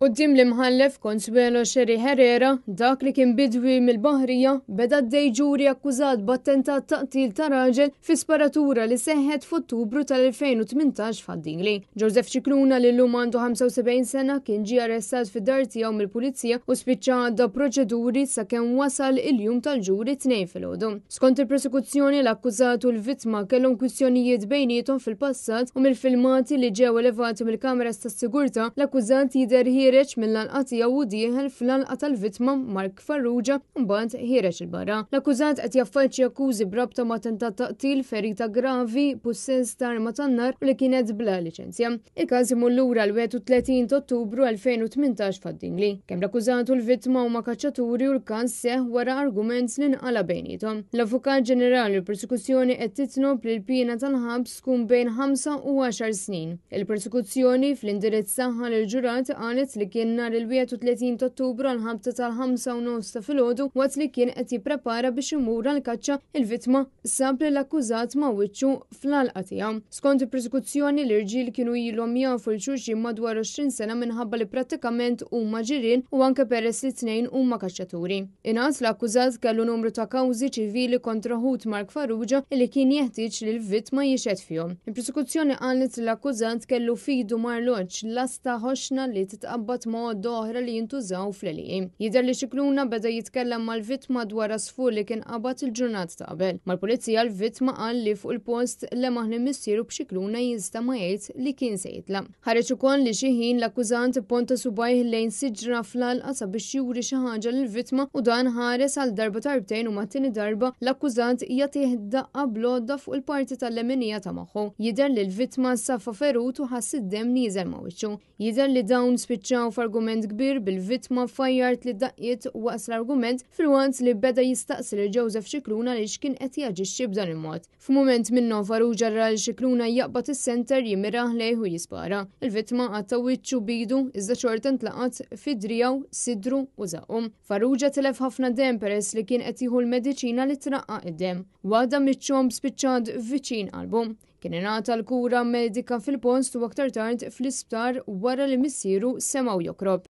Uddim l-imħallef Consuelo Sherry Herrera, dak li kien bidwi mill-Bahrija, beda d ġuri akkużat b'attentat taqtil ta' raġel fi sparatura li seħħet f'Ottubru tal-2018 f'Addingli. Joseph Ċikluna li l-lum għandu 75 sena kien ġi arrestat fi dar tiegħu mill-pulizija u spiċċa għadda proċeduri sakemm wasal il-jum tal-ġuri tnejn fil-ħodu. Skont il-prosekuzzjoni l-akkużat u l-vittma kellhom kwistjonijiet bejnietom fil-passat u mill-filmati li ġew elevati mill-kameras tas-sigurta l-akkużat jidher ħireċ mill-lanqat jawu dieħel fl-lanqa tal-vittma Mark Farrugia mbagħad ħireċ il-barra. L-akkużat qed jaffaċċja akkużi brabta ma' tentat taqtil ferita gravi, possess ta' arma tan-nar u li kienet bla liċenzja. Il-każ imur lura l-31 Ottubru 2018 fad-Dingli. Kemm l-akkużatu l-vittma huma kaċċaturi u l-każ seħ wara argument li nqala bejnietom. L-Avukat Ġenerali l-persekuzzjoni qed titnob li l-pjena tal-ħabs tkun bejn 5 u 10 snin. Il-persekuzzjoni fl-indirizz saħħa l-ġurat qalet li kien nar il-31 ta' ottubru l-ħabta tal-5 u ta' filgħodu waqt li kien qed jipprepara biex imur għal kaċċa il-vittma sab li l-akkużat ma' wiċċu fl-alqa tiegħu. Skont il preskuzzjoni l-irġiel kienu ilhom jafu l-xulxin madwar 20 sena minħabba li prattikament huma ġirien u anke peress li tnejn huma kaċċaturi. Inqas l-akkużat kellu numru ta' kawżi ċivili kontra ħut Mark Farrugia li kien jeħtieġ li l-vittma jixed fihom. il preskuzzjoni qalet l-akkużat kellu fidu marloċ l-asta ħoxna li titqabba minħabba mod oħra li jintużaw fl-elim. Jidher li xikluna beda jitkellem mal-vittma dwar asfur li kien qabad il-ġurnat ta' qabel. Mal-pulizija l-vittma qal li fuq il-post le maħni missieru b'xikluna jista' ma jgħid li kien se jitla. Ħareġ ukoll li xi ħin l-akkużant ponta subajh lejn siġra fl alqa sabiex juri xi ħaġa lill-vittma u dan ħares għal darba tarbtejn u mat-tieni darba l-akkużant jagħtih daqqa blodda fuq il-parti tal-leminija ta' magħhom. Jidher li l-vittma safa ferut u ħassi d dem nieżel ma' wiċċu. Jidher li dawn spiċċa spiċċaw f'argument kbir bil-vittma fajjart li daqqiet waqs l-argument fil-want li beda jistaqsi li Joseph Xikluna li xkien qed jaġixxi b'dan il-mod. F'mument minn Farrugia ġarra li Xikluna jaqbad is-senter jimiraħ lejh jispara. Il-vittma għatta wiċċu bidu iżda xorta ntlaqat fidrijaw, sidru u zaqum. Farrugia telef ħafna dem peress li kien qed jieħu l-mediċina li traqa' id-dem. Wada miċċom spiċċad viċin album. Kien ingħata l-kura medika fil-post u aktar tard fl-isptar wara li missieru semaw jokrob.